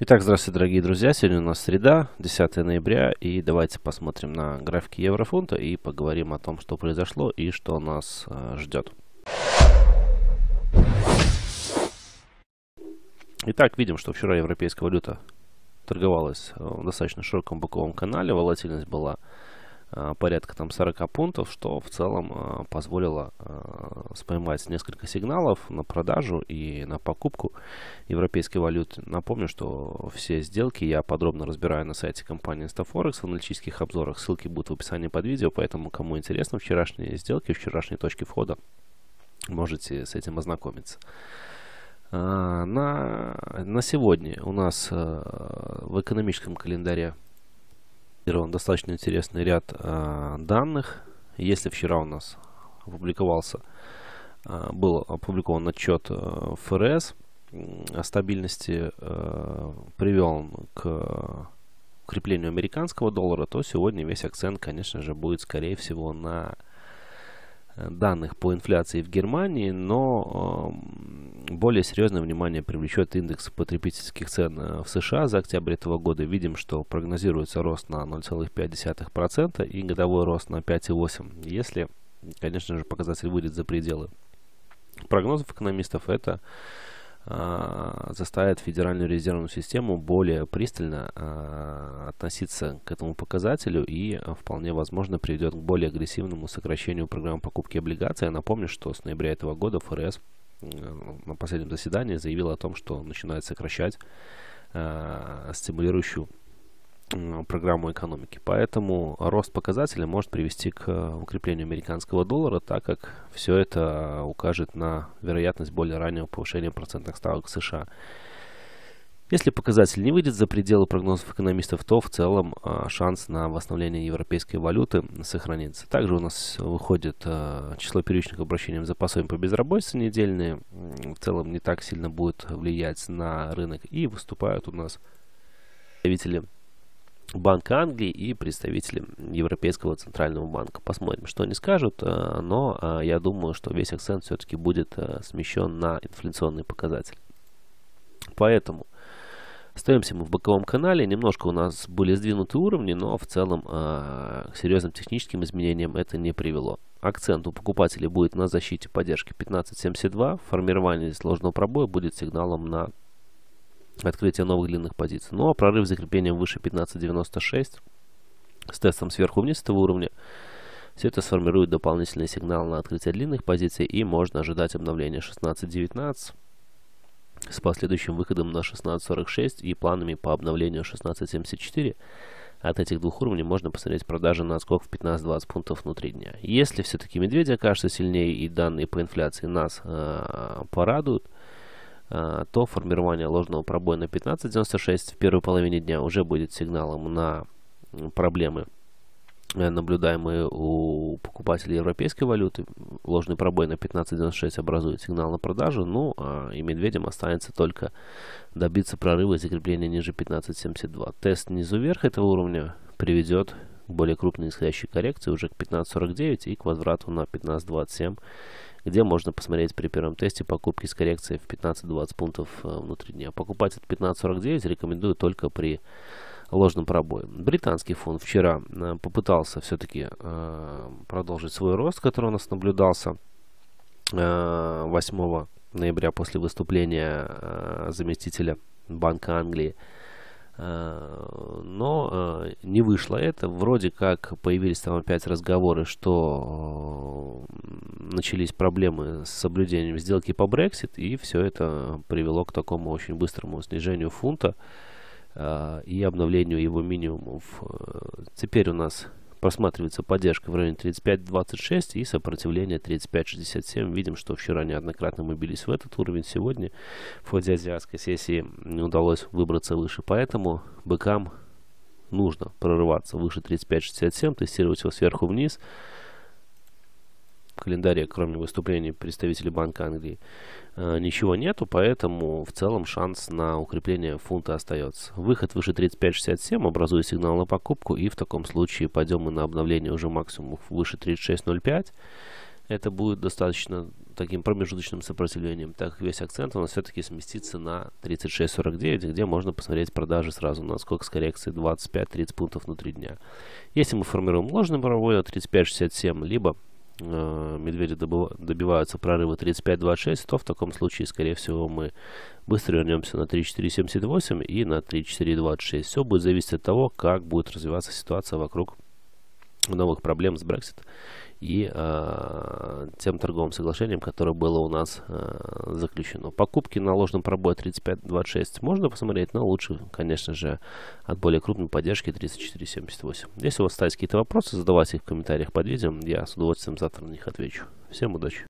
Итак, здравствуйте, дорогие друзья. Сегодня у нас среда, 10 ноября, и давайте посмотрим на графики еврофунта и поговорим о том, что произошло и что нас э, ждет. Итак, видим, что вчера европейская валюта торговалась э, в достаточно широком боковом канале, волатильность была а, порядка там 40 пунктов, что в целом а, позволило а, споймать несколько сигналов на продажу и на покупку европейской валюты. Напомню, что все сделки я подробно разбираю на сайте компании Staforex в аналитических обзорах. Ссылки будут в описании под видео, поэтому кому интересно вчерашние сделки, вчерашние точки входа, можете с этим ознакомиться. На, на сегодня у нас в экономическом календаре сформулирован достаточно интересный ряд э, данных. Если вчера у нас опубликовался, э, был опубликован отчет э, ФРС о стабильности, э, привел к укреплению американского доллара, то сегодня весь акцент, конечно же, будет, скорее всего, на данных по инфляции в Германии, но более серьезное внимание привлечет индекс потребительских цен э, в США за октябрь этого года. Видим, что прогнозируется рост на 0,5% и годовой рост на 5,8%, если, конечно же, показатель выйдет за пределы прогнозов экономистов. Это а, заставит Федеральную резервную систему более пристально а, относиться к этому показателю и а, вполне возможно приведет к более агрессивному сокращению программ покупки облигаций. Я напомню, что с ноября этого года ФРС э, на последнем заседании заявил о том, что начинает сокращать стимулирующую программу экономики. Поэтому рост показателя может привести к э, укреплению американского доллара, так как все это укажет на вероятность более раннего повышения процентных ставок США. Если показатель не выйдет за пределы прогнозов экономистов, то в целом э, шанс на восстановление европейской валюты сохранится. Также у нас выходит э, число первичных обращений в запасовым по безработице недельные. В целом не так сильно будет влиять на рынок. И выступают у нас заявители Банка Англии и представители Европейского Центрального Банка. Посмотрим, что они скажут, э, но э, я думаю, что весь акцент все-таки будет э, смещен на инфляционный показатель. Поэтому Остаемся мы в боковом канале. Немножко у нас были сдвинуты уровни, но в целом к серьезным техническим изменениям это не привело. Акцент у покупателей будет на защите поддержки 15.72. Формирование сложного пробоя будет сигналом на открытие новых длинных позиций. Ну а прорыв с закреплением выше 15.96 с тестом сверху вниз этого уровня все это сформирует дополнительный сигнал на открытие длинных позиций и можно ожидать обновления 16.19 с последующим выходом на 16.46 и планами по обновлению 16.74. От этих двух уровней можно посмотреть продажи на отскок в 15-20 пунктов внутри дня. Если все-таки медведи окажутся сильнее и данные по инфляции нас э, порадуют, а, то формирование ложного пробоя на 15.96 в первой половине дня уже будет сигналом на проблемы э, наблюдаемые у покупателей европейской валюты. Ложный пробой на 15.96 образует сигнал на продажу, ну а и медведям останется только добиться прорыва и закрепления ниже 15.72. Тест низу вверх этого уровня приведет к более крупной исходящей коррекции уже к 15.49 и к возврату на 15.27 где можно посмотреть при первом тесте покупки с коррекцией в 15-20 пунктов э, внутри дня. Покупать от 15.49 рекомендую только при ложном пробое. Британский фонд вчера э, попытался все-таки э, продолжить свой рост, который у нас наблюдался 8 ноября после выступления заместителя Банка Англии. Э, но э, не вышло это. Вроде как появились там опять разговоры, что э, начались проблемы с соблюдением сделки по Brexit, и все это привело к такому очень быстрому снижению фунта и обновлению его минимумов. Теперь у нас просматривается поддержка в районе 35.26 и сопротивление 35.67. Видим, что вчера неоднократно мы бились в этот уровень. Сегодня в ходе азиатской сессии не удалось выбраться выше, поэтому быкам нужно прорываться выше 35.67, тестировать его сверху вниз календаре, кроме выступлений представителей Банка Англии, э, ничего нету, поэтому в целом шанс на укрепление фунта остается. Выход выше 35.67 образует сигнал на покупку, и в таком случае пойдем мы на обновление уже максимумов выше 36.05. Это будет достаточно таким промежуточным сопротивлением, так как весь акцент у нас все-таки сместится на 36.49, где можно посмотреть продажи сразу на сколько с коррекцией 25-30 пунктов внутри дня. Если мы формируем ложный боровой 35.67, либо Э, медведи добиваются прорыва 35-26, то в таком случае, скорее всего, мы быстро вернемся на 3.4.78 и на 3.4.26. Все будет зависеть от того, как будет развиваться ситуация вокруг новых проблем с Brexit и э, тем торговым соглашением, которое было у нас э, заключено. Покупки на ложном пробое 35.26 можно посмотреть, но лучше, конечно же, от более крупной поддержки 34.78. Если у вас остались какие-то вопросы, задавайте их в комментариях под видео, я с удовольствием завтра на них отвечу. Всем удачи!